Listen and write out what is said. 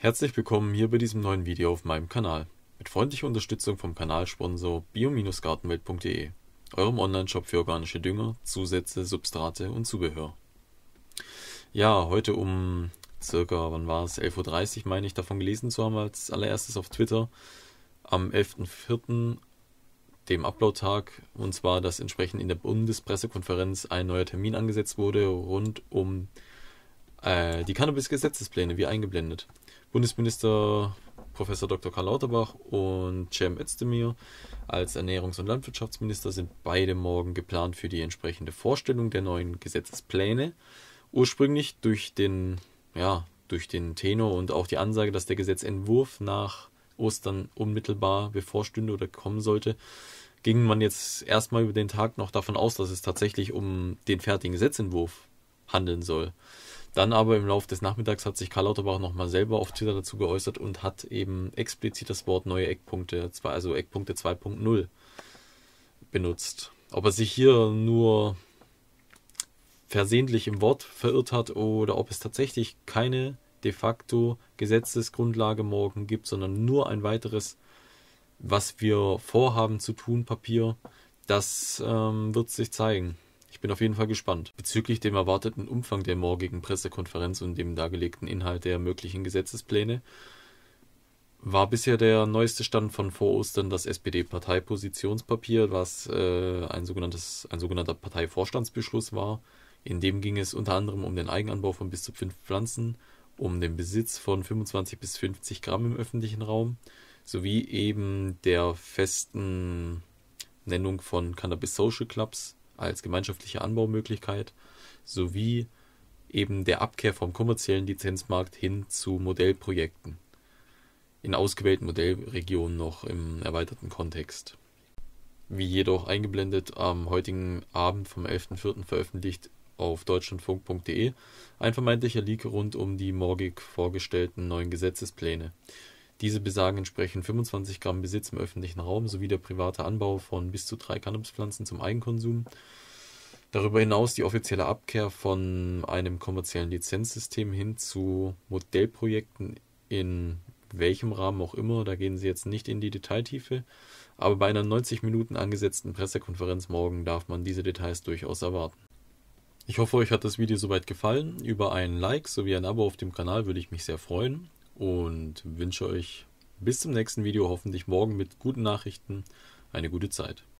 Herzlich willkommen hier bei diesem neuen Video auf meinem Kanal. Mit freundlicher Unterstützung vom Kanalsponsor bio-gartenwelt.de, eurem Onlineshop für organische Dünger, Zusätze, Substrate und Zubehör. Ja, heute um circa, wann war es, 11.30 Uhr meine ich, davon gelesen zu haben als allererstes auf Twitter, am 11.04., dem Upload-Tag, und zwar, dass entsprechend in der Bundespressekonferenz ein neuer Termin angesetzt wurde, rund um äh, die Cannabis-Gesetzespläne, wie eingeblendet. Bundesminister Professor Dr. Karl Lauterbach und Cem Özdemir als Ernährungs- und Landwirtschaftsminister sind beide morgen geplant für die entsprechende Vorstellung der neuen Gesetzespläne. Ursprünglich durch den, ja, durch den Tenor und auch die Ansage, dass der Gesetzentwurf nach Ostern unmittelbar bevorstünde oder kommen sollte, ging man jetzt erstmal über den Tag noch davon aus, dass es tatsächlich um den fertigen Gesetzentwurf handeln soll. Dann aber im Laufe des Nachmittags hat sich Karl Lauterbach nochmal selber auf Twitter dazu geäußert und hat eben explizit das Wort neue Eckpunkte, also Eckpunkte 2.0 benutzt. Ob er sich hier nur versehentlich im Wort verirrt hat oder ob es tatsächlich keine de facto Gesetzesgrundlage morgen gibt, sondern nur ein weiteres, was wir vorhaben zu tun, Papier, das ähm, wird sich zeigen. Ich bin auf jeden Fall gespannt. Bezüglich dem erwarteten Umfang der morgigen Pressekonferenz und dem dargelegten Inhalt der möglichen Gesetzespläne war bisher der neueste Stand von vor Ostern das SPD-Parteipositionspapier, was äh, ein, sogenanntes, ein sogenannter Parteivorstandsbeschluss war. In dem ging es unter anderem um den Eigenanbau von bis zu fünf Pflanzen, um den Besitz von 25 bis 50 Gramm im öffentlichen Raum sowie eben der festen Nennung von Cannabis Social Clubs als gemeinschaftliche Anbaumöglichkeit sowie eben der Abkehr vom kommerziellen Lizenzmarkt hin zu Modellprojekten. In ausgewählten Modellregionen noch im erweiterten Kontext. Wie jedoch eingeblendet am heutigen Abend vom 11.04. veröffentlicht auf deutschlandfunk.de ein vermeintlicher Leak rund um die morgig vorgestellten neuen Gesetzespläne. Diese besagen entsprechend 25 Gramm Besitz im öffentlichen Raum sowie der private Anbau von bis zu drei Cannabispflanzen zum Eigenkonsum. Darüber hinaus die offizielle Abkehr von einem kommerziellen Lizenzsystem hin zu Modellprojekten in welchem Rahmen auch immer, da gehen Sie jetzt nicht in die Detailtiefe, aber bei einer 90 Minuten angesetzten Pressekonferenz morgen darf man diese Details durchaus erwarten. Ich hoffe, euch hat das Video soweit gefallen. Über ein Like sowie ein Abo auf dem Kanal würde ich mich sehr freuen und wünsche euch bis zum nächsten Video, hoffentlich morgen mit guten Nachrichten, eine gute Zeit.